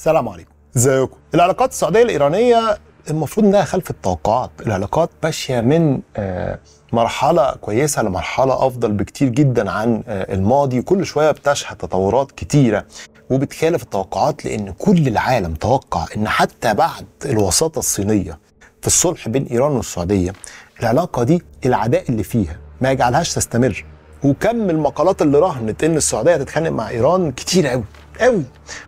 السلام عليكم ازيكم العلاقات السعوديه الايرانيه المفروض انها خلف التوقعات العلاقات ماشيه من آه، مرحله كويسه لمرحله افضل بكتير جدا عن آه، الماضي وكل شويه بتشهد تطورات كتيره وبتخالف التوقعات لان كل العالم توقع ان حتى بعد الوساطه الصينيه في الصلح بين ايران والسعوديه العلاقه دي العداء اللي فيها ما يجعلهاش تستمر وكم المقالات اللي رهنت ان السعوديه هتتخانق مع ايران كتير قوي قوي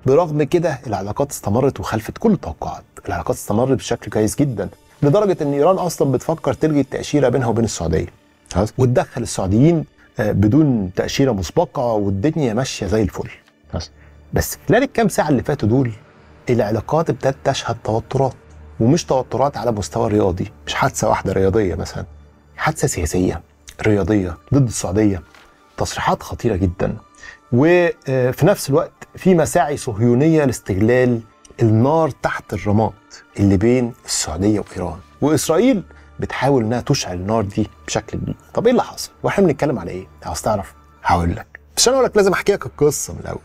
برغم كده العلاقات استمرت وخلفت كل التوقعات العلاقات استمرت بشكل كويس جدا لدرجه ان ايران اصلا بتفكر تلغي التاشيره بينها وبين السعوديه خلاص وتدخل السعوديين آه، بدون تاشيره مسبقه والدنيا ماشيه زي الفل خلاص بس خلال الكام ساعه اللي فاتوا دول العلاقات ابتدت تشهد توترات ومش توترات على مستوى رياضي مش حادثه واحده رياضيه مثلا حادثه سياسيه رياضيه ضد السعوديه تصريحات خطيره جدا وفي نفس الوقت في مساعي صهيونيه لاستغلال النار تحت الرماد اللي بين السعوديه وايران واسرائيل بتحاول انها تشعل النار دي بشكل جديد طب ايه اللي حصل واحنا بنتكلم على ايه عاوز تعرف هقول لك عشان اقول لك لازم احكي لك القصه من الاول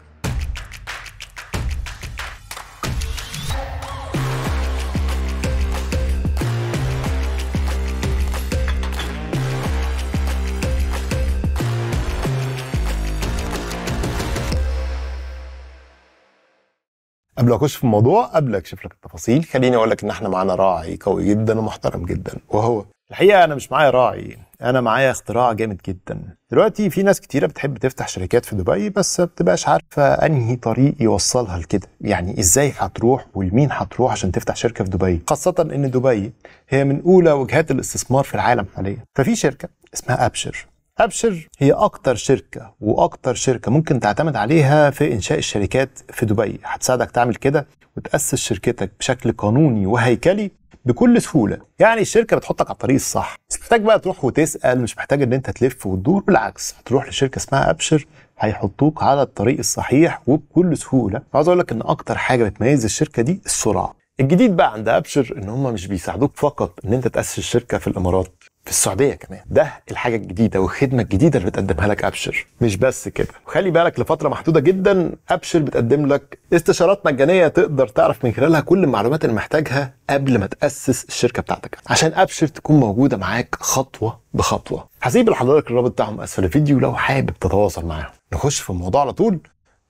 قبل اخش في الموضوع قبل اكشف لك التفاصيل خليني اقول لك ان احنا معانا راعي قوي جدا ومحترم جدا وهو الحقيقه انا مش معايا راعي انا معايا اختراع جامد جدا دلوقتي في ناس كتيره بتحب تفتح شركات في دبي بس ما بتبقاش عارفه انهي طريق يوصلها لكده يعني ازاي هتروح ولمين هتروح عشان تفتح شركه في دبي خاصه ان دبي هي من اولى وجهات الاستثمار في العالم حاليا ففي شركه اسمها ابشر أبشر هي أكتر شركة وأكتر شركة ممكن تعتمد عليها في إنشاء الشركات في دبي هتساعدك تعمل كده وتأسس شركتك بشكل قانوني وهيكلي بكل سهولة يعني الشركة بتحطك على الطريق الصح مش محتاج بقى تروح وتسأل مش محتاج إن أنت تلف وتدور بالعكس هتروح لشركة اسمها أبشر هيحطوك على الطريق الصحيح وبكل سهولة عاوز أقول لك إن أكتر حاجة بتميز الشركة دي السرعة الجديد بقى عند ابشر ان هم مش بيساعدوك فقط ان انت تاسس الشركه في الامارات في السعوديه كمان ده الحاجه الجديده والخدمه الجديده اللي بتقدمها لك ابشر مش بس كده وخلي بالك لفتره محدوده جدا ابشر بتقدم لك استشارات مجانيه تقدر تعرف من خلالها كل المعلومات اللي محتاجها قبل ما تاسس الشركه بتاعتك عشان ابشر تكون موجوده معاك خطوه بخطوه هسيب لحضرتك الرابط بتاعهم اسفل الفيديو لو حابب تتواصل معاهم نخش في الموضوع على طول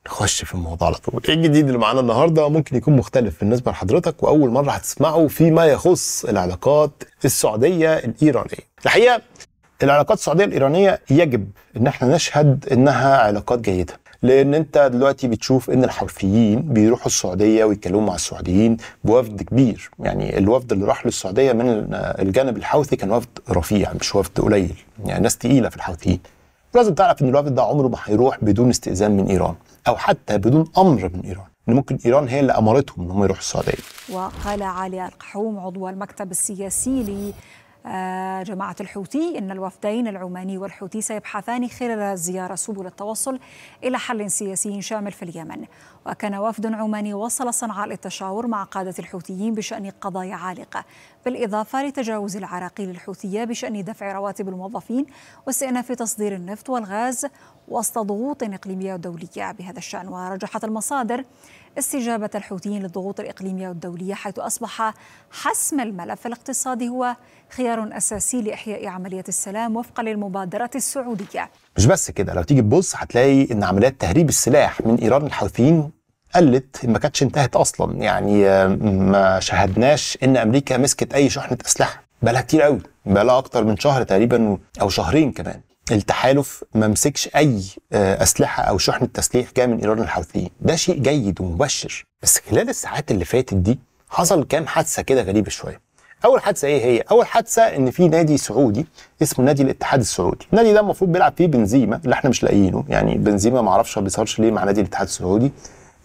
نخش في الموضوع على طول ايه الجديد اللي معانا النهارده ممكن يكون مختلف بالنسبه لحضرتك واول مره هتسمعه فيما يخص العلاقات السعوديه الايرانيه الحقيقه العلاقات السعوديه الايرانيه يجب ان احنا نشهد انها علاقات جيده لان انت دلوقتي بتشوف ان الحوثيين بيروحوا السعوديه ويتكلموا مع السعوديين بوفد كبير يعني الوفد اللي راح للسعوديه من الجانب الحوثي كان وفد رفيع مش وفد قليل يعني ناس تقيله في الحوثيين لازم تعرف ان الوفد ده عمره ما هيروح بدون استئذان من ايران او حتى بدون امر من ايران ان ممكن ايران هي اللي امرتهم ان هم يروحوا السعوديه. وقال علي القحوم عضو المكتب السياسي ل جماعة الحوثي إن الوفدين العماني والحوثي سيبحثان خلال الزيارة سبل التوصل إلى حل سياسي شامل في اليمن وكان وفد عماني وصل صنعاء للتشاور مع قادة الحوثيين بشأن قضايا عالقة بالإضافة لتجاوز العراقيل الحوثية بشأن دفع رواتب الموظفين واستئناف تصدير النفط والغاز وسط ضغوط إقليمية ودولية بهذا الشأن ورجحت المصادر استجابة الحوثيين للضغوط الإقليمية والدولية حيث أصبح حسم الملف الاقتصادي هو خيار أساسي لإحياء عملية السلام وفقا للمبادرة السعودية مش بس كده لو تيجي تبص هتلاقي ان عمليات تهريب السلاح من ايران للحوثيين قلت ما كانتش انتهت اصلا يعني ما شاهدناش ان امريكا مسكت اي شحنه اسلحه بقالها كتير قوي بقالها اكتر من شهر تقريبا او شهرين كمان التحالف ما مسكش اي اسلحه او شحنه تسليح جايه من ايران للحوثيين ده شيء جيد ومبشر بس خلال الساعات اللي فاتت دي حصل كام حادثه كده غريبه شويه اول حادثه ايه هي اول حادثه ان في نادي سعودي اسمه نادي الاتحاد السعودي النادي ده المفروض بيلعب فيه بنزيما اللي احنا مش لاقيينه يعني بنزيما ما اعرفش ما بيظهرش ليه مع نادي الاتحاد السعودي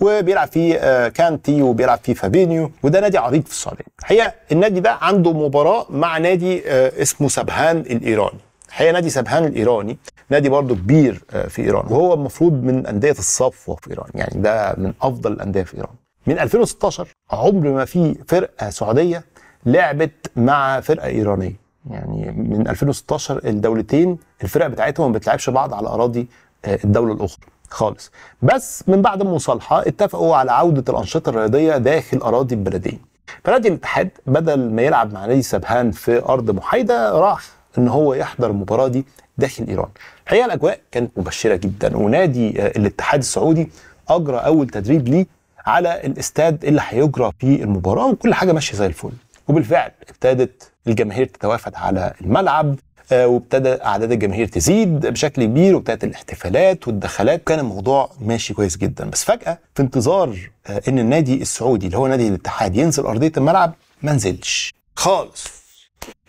وبيلعب فيه آه، كانتي وبيلعب فيه فابينيو وده نادي عريق في السعوديه الحقيقه النادي ده عنده مباراه مع نادي آه، اسمه سبهان الايراني الحقيقه نادي سبهان الايراني نادي برضه كبير آه، في ايران وهو المفروض من انديه الصفوه في ايران يعني ده من افضل الانديه في ايران من 2016 عمر ما في فرقه سعوديه لعبت مع فرقه ايرانيه يعني من 2016 الدولتين الفرق بتاعتهم ما بتلعبش بعض على اراضي آه، الدوله الاخرى خالص بس من بعد المصالحه اتفقوا على عوده الانشطه الرياضيه داخل اراضي البلدين فنادي الاتحاد بدل ما يلعب مع نادي سبهان في ارض محايده راح ان هو يحضر المباراه دي داخل ايران الحقيقه الاجواء كانت مبشره جدا ونادي آه، الاتحاد السعودي اجرى اول تدريب ليه على الاستاد اللي هيجرى فيه المباراه وكل حاجه ماشيه زي الفل وبالفعل ابتدت الجماهير تتوافد على الملعب آه، وابتدى اعداد الجماهير تزيد بشكل كبير وابتدت الاحتفالات والدخلات كان الموضوع ماشي كويس جدا بس فجاه في انتظار آه، ان النادي السعودي اللي هو نادي الاتحاد ينزل ارضيه الملعب ما نزلش خالص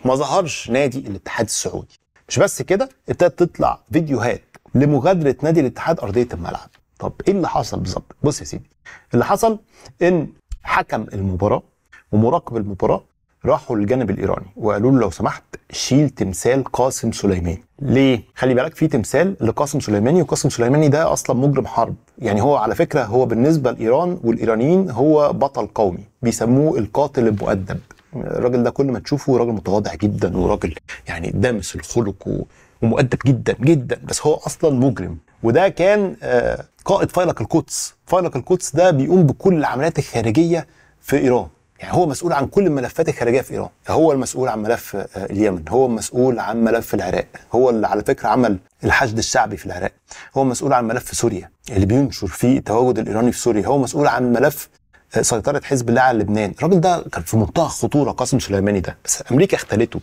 ما ظهرش نادي الاتحاد السعودي مش بس كده ابتدت تطلع فيديوهات لمغادره نادي الاتحاد ارضيه الملعب طب ايه اللي حصل بالظبط بص يا سيدي اللي حصل ان حكم المباراه ومراقب المباراه راحوا للجانب الايراني وقالوا له لو سمحت شيل تمثال قاسم سليماني ليه خلي بالك في تمثال لقاسم سليماني وقاسم سليماني ده اصلا مجرم حرب يعني هو على فكره هو بالنسبه لايران والايرانيين هو بطل قومي بيسموه القاتل المؤدب الراجل ده كل ما تشوفه راجل متواضع جدا وراجل يعني دامس الخلق ومؤدب جدا جدا بس هو اصلا مجرم وده كان آه، قائد فيلق القدس فيلق القدس ده بيقوم بكل العمليات الخارجيه في ايران يعني هو مسؤول عن كل الملفات الخارجيه في ايران هو المسؤول عن ملف آه، اليمن هو المسؤول عن ملف العراق هو اللي على فكره عمل الحشد الشعبي في العراق هو مسؤول عن ملف سوريا اللي بينشر فيه التواجد الايراني في سوريا هو مسؤول عن ملف آه، سيطره حزب الله على لبنان الراجل ده كان في منتهى الخطوره قاسم سليماني ده بس امريكا اختلته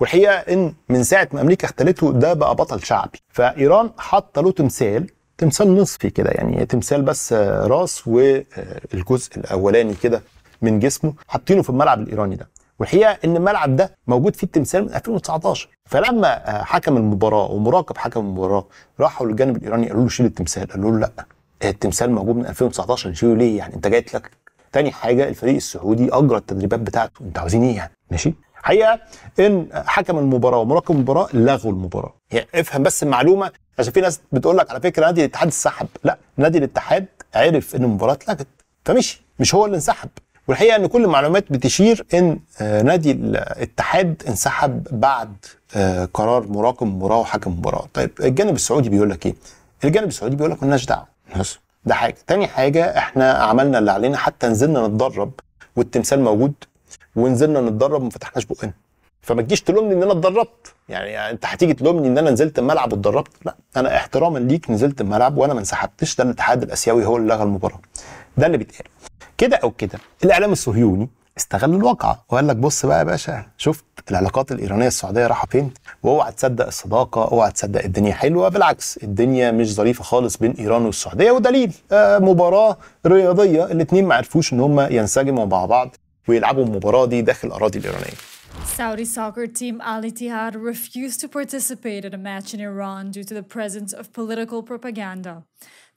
والحقيقه ان من ساعه ما امريكا اختلته ده بقى بطل شعبي فايران حاطه له تمثال تمثال نصفي كده يعني تمثال بس آه، راس والجزء الاولاني كده من جسمه حاطينه في الملعب الايراني ده والحقيقه ان الملعب ده موجود فيه التمثال من 2019 فلما آه، حكم المباراه ومراقب حكم المباراه راحوا للجانب الايراني قالوا له شيل التمثال قالوا له لا آه، التمثال موجود من 2019 نشيله ليه يعني انت جاي لك تاني حاجه الفريق السعودي اجرى التدريبات بتاعته انتوا عاوزين ايه يعني ماشي حقيقه ان حكم المباراه ومراقب المباراه لغوا المباراه يعني افهم بس المعلومه عشان في ناس بتقول لك على فكره نادي الاتحاد انسحب لا نادي الاتحاد عرف ان المباراه اتلغت فمشي مش هو اللي انسحب والحقيقه ان كل المعلومات بتشير ان آه، نادي الاتحاد انسحب بعد آه، قرار مراكم مباراه وحكم مباراه طيب الجانب السعودي بيقول لك ايه الجانب السعودي بيقول لك مالناش دعوه ده حاجه تاني حاجه احنا عملنا اللي علينا حتى نزلنا نتدرب والتمثال موجود ونزلنا نتدرب وما فتحناش بقنا فما تجيش تلومني ان انا اتدربت يعني،, يعني انت هتيجي تلومني ان انا نزلت الملعب واتدربت لا انا احتراما ليك نزلت الملعب وانا ما انسحبتش ده الاتحاد الاسيوي هو اللي لغى المباراه ده اللي بيتقال كده او كده الاعلام الصهيوني استغل الواقعة وقال لك بص بقى يا باشا شفت العلاقات الإيرانية السعودية راحه فين واوعى تصدق الصداقة اوعى تصدق الدنيا حلوة بالعكس الدنيا مش ظريفة خالص بين إيران والسعودية ودليل آه مباراة رياضية الاتنين ما عرفوش إن هم ينسجموا مع بعض ويلعبوا المباراة دي داخل الأراضي الإيرانية Saudi soccer team Al Ittihad refused to participate in a match in Iran due to the presence of political propaganda.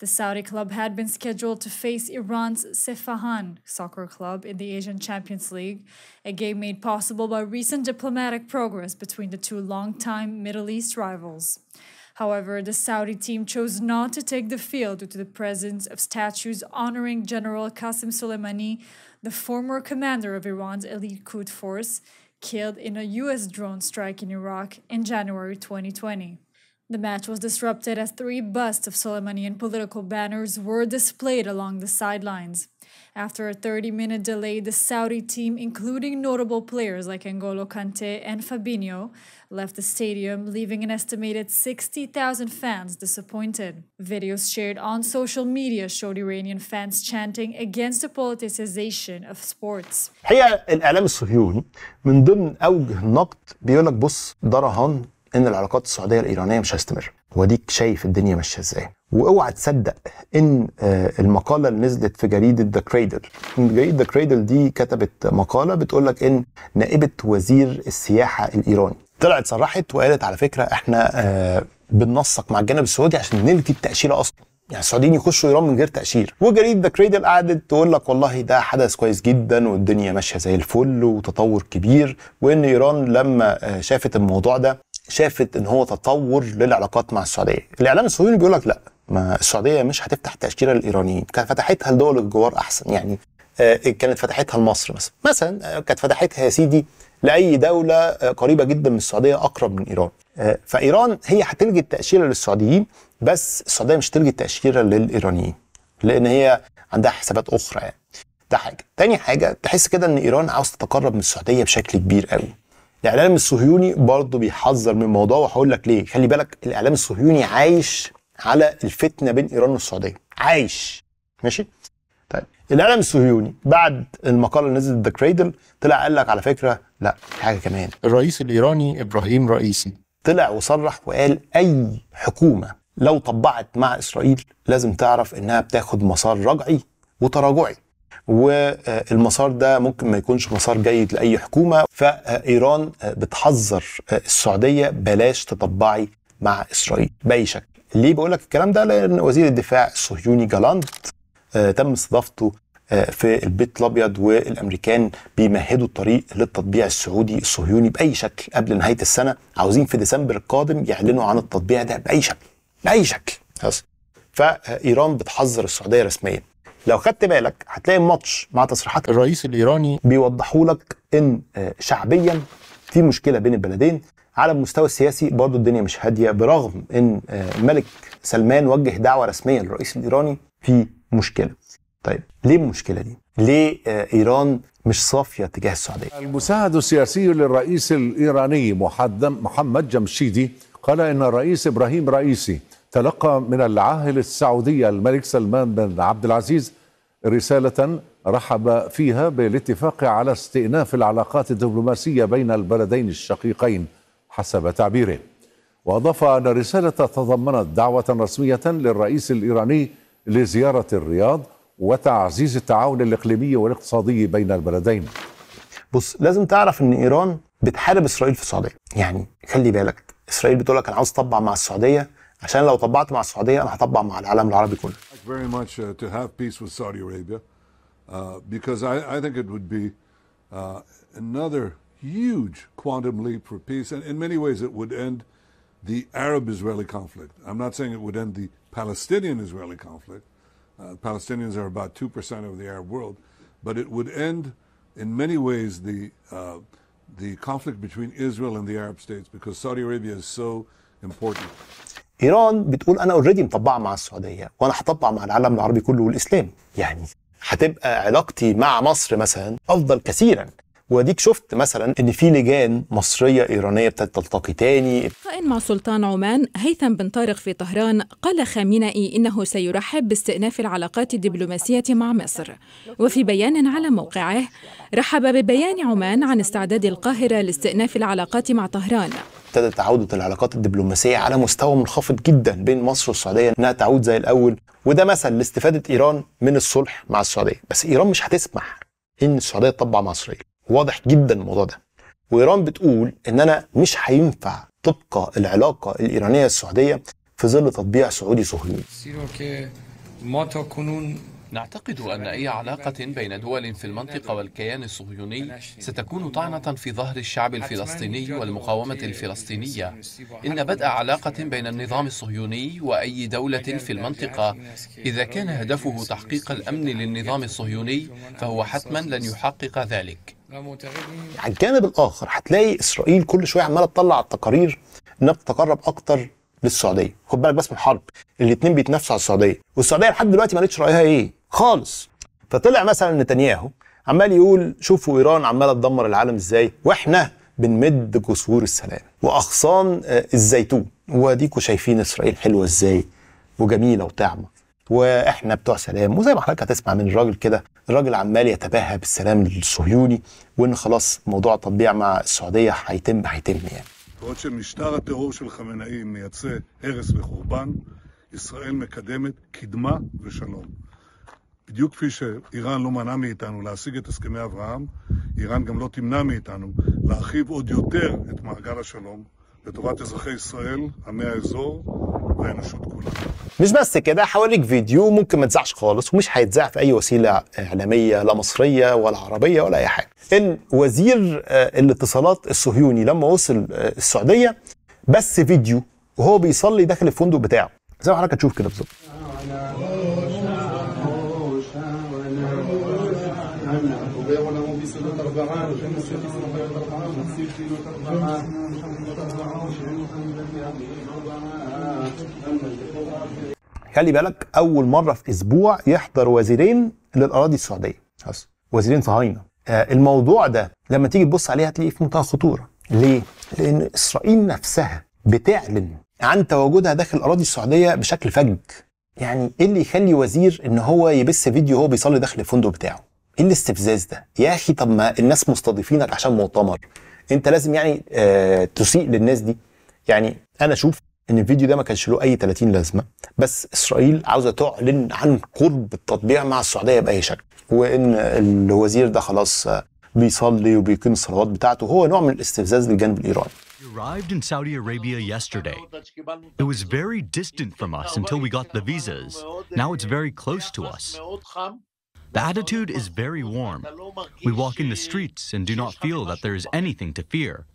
The Saudi club had been scheduled to face Iran's Sefahan soccer club in the Asian Champions League, a game made possible by recent diplomatic progress between the two longtime Middle East rivals. However, the Saudi team chose not to take the field due to the presence of statues honoring General Qasem Soleimani, the former commander of Iran's elite Quds force, killed in a US drone strike in Iraq in January 2020. The match was disrupted as three busts of Soleimanian political banners were displayed along the sidelines. After a 30 minute delay, the Saudi team, including notable players like Angolo Kante and Fabinho, left the stadium, leaving an estimated 60,000 fans disappointed. Videos shared on social media showed Iranian fans chanting against the politicization of sports. الإعلام الصهيوني من ضمن أوجه نقد بيقول لك بص ان العلاقات السعوديه الايرانيه مش هتستمر واديك شايف الدنيا ماشيه ازاي واوعى تصدق ان آه، المقاله اللي نزلت في جريده ذا كريدل جريده ذا كريدل دي كتبت مقاله بتقول لك ان نائبه وزير السياحه الايراني طلعت صرحت وقالت على فكره احنا آه، بننسق مع الجانب السعودي عشان نلغي التاشيره اصلا يعني السعوديين يخشوا ايران من غير تاشير وجريده كريدل قعدت تقول لك والله ده حدث كويس جدا والدنيا ماشيه زي الفل وتطور كبير وان ايران لما آه، شافت الموضوع ده شافت ان هو تطور للعلاقات مع السعوديه الاعلام الصهيوني بيقول لك لا ما السعوديه مش هتفتح تاشيره للايرانيين كانت فتحتها لدول الجوار احسن يعني آه، كانت فتحتها لمصر مثلا مثلا آه، كانت فتحتها يا سيدي لاي دوله آه، قريبه جدا من السعوديه اقرب من ايران فايران هي هتلجي التاشيره للسعوديين بس السعوديه مش هتلجي التاشيره للايرانيين لان هي عندها حسابات اخرى يعني ده حاجه تاني حاجه تحس كده ان ايران عاوز تتقرب من السعوديه بشكل كبير قوي الاعلام الصهيوني برضه بيحذر من الموضوع وهقول لك ليه خلي بالك الاعلام الصهيوني عايش على الفتنه بين ايران والسعوديه عايش ماشي طيب الاعلام الصهيوني بعد المقاله اللي نزلت ذا كريدل طلع قال لك على فكره لا في حاجه كمان الرئيس الايراني ابراهيم رئيسي طلع وصرح وقال اي حكومه لو طبعت مع اسرائيل لازم تعرف انها بتاخد مسار رجعي وتراجعي والمسار ده ممكن ما يكونش مسار جيد لاي حكومه فايران بتحذر السعوديه بلاش تطبعي مع اسرائيل باي شكل ليه بقول لك الكلام ده لان وزير الدفاع الصهيوني جالاند آه، تم استضافته آه، في البيت الابيض والامريكان بيمهدوا الطريق للتطبيع السعودي الصهيوني باي شكل قبل نهايه السنه عاوزين في ديسمبر القادم يعلنوا عن التطبيع ده باي شكل باي شكل فايران بتحذر السعوديه رسميا لو خدت بالك هتلاقي الماتش مع تصريحات الرئيس الايراني بيوضحوا لك ان آه، شعبيا في مشكله بين البلدين على المستوى السياسي برضه الدنيا مش هاديه برغم ان الملك آه، سلمان وجه دعوه رسميه للرئيس الايراني في مشكله. طيب ليه المشكله دي؟ ليه آه، ايران مش صافيه تجاه السعوديه؟ المساعد السياسي للرئيس الايراني محمد جمشيدي قال ان الرئيس ابراهيم رئيسي تلقى من العاهل السعودي الملك سلمان بن عبد العزيز رسالة رحب فيها بالاتفاق على استئناف العلاقات الدبلوماسية بين البلدين الشقيقين حسب تعبيره وأضاف أن الرسالة تضمنت دعوة رسمية للرئيس الإيراني لزيارة الرياض وتعزيز التعاون الإقليمي والاقتصادي بين البلدين بص لازم تعرف ان ايران بتحارب اسرائيل في السعوديه يعني خلي بالك اسرائيل بتقول لك انا عاوز اطبع مع السعوديه عشان لو طبقت مع انا هطبق مع العالم العربي كله. very much uh, to have peace with Saudi Arabia uh, because I, I think it would be uh, another huge quantum leap for peace and in many ways it would end the Arab-Israeli conflict. I'm not saying it would end the Palestinian-Israeli conflict. Uh, Palestinians are about 2% of the Arab world, but it would end in many ways the, uh, the conflict between Israel and the Arab states because Saudi Arabia is so important. ايران بتقول انا اوريدي مطبعه مع السعوديه وانا هطبع مع العالم العربي كله والاسلام يعني هتبقى علاقتي مع مصر مثلا افضل كثيرا واديك شفت مثلا ان في لجان مصريه ايرانيه ابتدت تلتقي تاني قائم مع سلطان عمان هيثم بن طارق في طهران قال خامنئي انه سيرحب باستئناف العلاقات الدبلوماسيه مع مصر وفي بيان على موقعه رحب ببيان عمان عن استعداد القاهره لاستئناف العلاقات مع طهران ابتدت تعاودة العلاقات الدبلوماسية على مستوى منخفض جدا بين مصر والسعودية انها تعود زي الاول وده مثل لاستفادة ايران من الصلح مع السعودية بس ايران مش هتسمح ان السعودية تطبع مع اسرائيل واضح جدا الموضوع ده وايران بتقول ان انا مش هينفع تبقى العلاقه الايرانيه السعوديه في ظل تطبيع سعودي صهيوني نعتقد أن أي علاقة بين دول في المنطقة والكيان الصهيوني ستكون طعنة في ظهر الشعب الفلسطيني والمقاومة الفلسطينية إن بدء علاقة بين النظام الصهيوني وأي دولة في المنطقة إذا كان هدفه تحقيق الأمن للنظام الصهيوني فهو حتما لن يحقق ذلك على الجانب الاخر هتلاقي اسرائيل كل شويه عماله تطلع التقارير انها بتتقرب اكتر للسعوديه خد بالك بس من الحرب الاثنين بيتنافسوا على السعوديه والسعوديه لحد دلوقتي ما قالتش رايها ايه خالص فطلع مثلا نتنياهو عمال يقول شوفوا ايران عماله تدمر العالم ازاي واحنا بنمد جسور السلام واغصان آه، الزيتون واديكوا شايفين اسرائيل حلوه ازاي وجميله وطعمه واحنا بتوع سلام وزي ما حضرتك هتسمع من الراجل كده الراجل عمال يتباهى بالسلام الصهيوني وان خلاص موضوع التطبيع مع السعوديه هيتم هيتم يعني. בעוד שמשטר הטרור של חמינאי מייצא הרס וחורבן, ישראל מקדמת קדמה ושלום. בדיוק כפי שאיראן לא מנעה מאיתנו להשיג את הסכמי אברהם, איראן גם לא תמנע מאיתנו להרחיב עוד יותר את מעגל השלום לטובת אזרחי ישראל, עמי האזור והאנושות כולה. مش بس كده هوريك فيديو ممكن ما تزعش خالص ومش هيتذاع في اي وسيله اعلاميه لا مصريه ولا عربيه ولا اي حاجه الوزير آه، الاتصالات الصهيوني لما وصل آه، السعوديه بس فيديو وهو بيصلي داخل الفندق بتاعه زي ما حضرتك هتشوف كده بالظبط خلي بالك أول مرة في أسبوع يحضر وزيرين للأراضي السعودية وزيرين صهاينه آه الموضوع ده لما تيجي تبص عليه هتلاقيه في منتهى الخطورة ليه؟ لأن إسرائيل نفسها بتعلن عن تواجدها داخل الأراضي السعودية بشكل فج يعني ايه اللي يخلي وزير ان هو يبث فيديو وهو بيصلي داخل الفندق بتاعه ايه الاستفزاز ده يا اخي طب ما الناس مستضيفينك عشان مؤتمر انت لازم يعني آه تسيء للناس دي يعني انا اشوف ان الفيديو ده ما كانش له اي 30 لازمه بس اسرائيل عاوزه تعلن عن قرب التطبيع مع السعوديه باي شكل وان الوزير ده خلاص آه، بيصلي وبيقيم الصلوات بتاعته هو نوع من الاستفزاز للجانب الايراني arrived in Saudi Arabia yesterday. It was very distant from us until we got the visas. Now it's very close to us. The attitude is very warm. We walk in the streets and do not feel that there is anything to fear.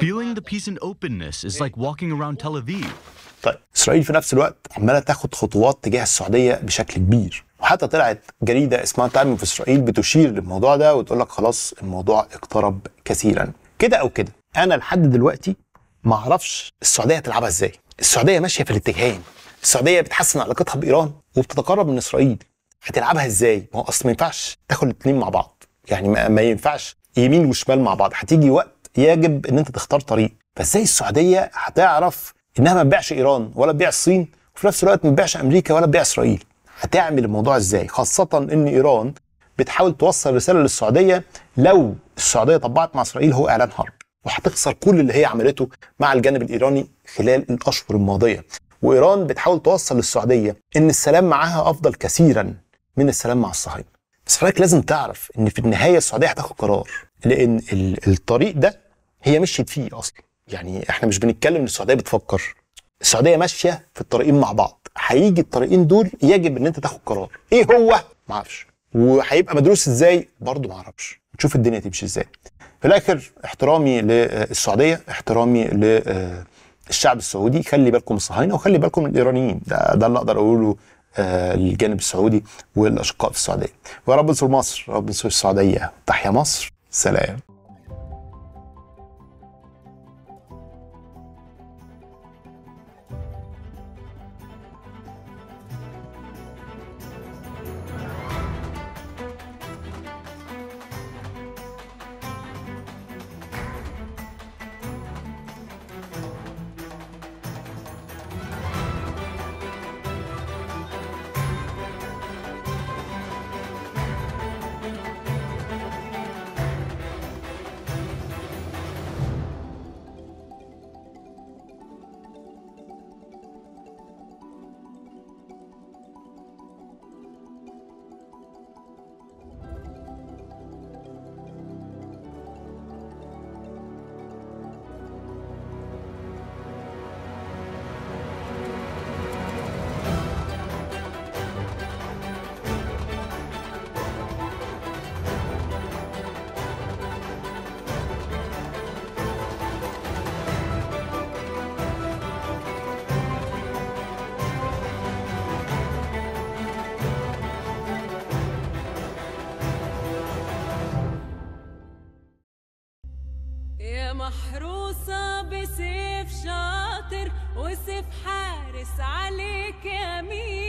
Feeling the peace and openness is like walking around Tel Aviv. طيب اسرائيل في نفس الوقت عماله تاخد خطوات تجاه السعوديه بشكل كبير وحتى طلعت جريده اسمها تايم في اسرائيل بتشير للموضوع ده وتقول لك خلاص الموضوع اقترب كثيرا كده او كده انا لحد دلوقتي ما اعرفش السعوديه هتلعبها ازاي السعوديه ماشيه في الاتجاهين السعوديه بتحسن علاقتها بايران وبتتقرب من اسرائيل هتلعبها ازاي؟ ما هو اصل ما ينفعش تاخد الاثنين مع بعض يعني ما, ما ينفعش يمين وشمال مع بعض هتيجي وقت يجب ان انت تختار طريق فازاي السعوديه هتعرف انها ما تبيعش ايران ولا تبيع الصين وفي نفس الوقت ما تبيعش امريكا ولا تبيع اسرائيل هتعمل الموضوع ازاي خاصه ان ايران بتحاول توصل رساله للسعوديه لو السعوديه طبعت مع اسرائيل هو اعلان حرب وهتخسر كل اللي هي عملته مع الجانب الايراني خلال الاشهر الماضيه وايران بتحاول توصل للسعوديه ان السلام معاها افضل كثيرا من السلام مع الصهاينه بس حضرتك لازم تعرف ان في النهايه السعوديه هتاخد قرار لان الطريق ده هي مشيت فيه اصلا يعني احنا مش بنتكلم ان السعوديه بتفكر السعوديه ماشيه في الطريقين مع بعض هيجي الطريقين دول يجب ان انت تاخد قرار ايه هو ما اعرفش وهيبقى مدروس ازاي برضه ما اعرفش نشوف الدنيا تمشي ازاي في الاخر احترامي للسعوديه احترامي للشعب آه، السعودي خلي بالكم الصهاينه وخلي بالكم الايرانيين ده, ده اللي اقدر اقوله آه، الجانب السعودي والاشقاء في السعوديه ويا رب ننصر مصر رب ننصر السعوديه تحيا مصر سلام بسيف شاطر وسيف حارس عليك يا مين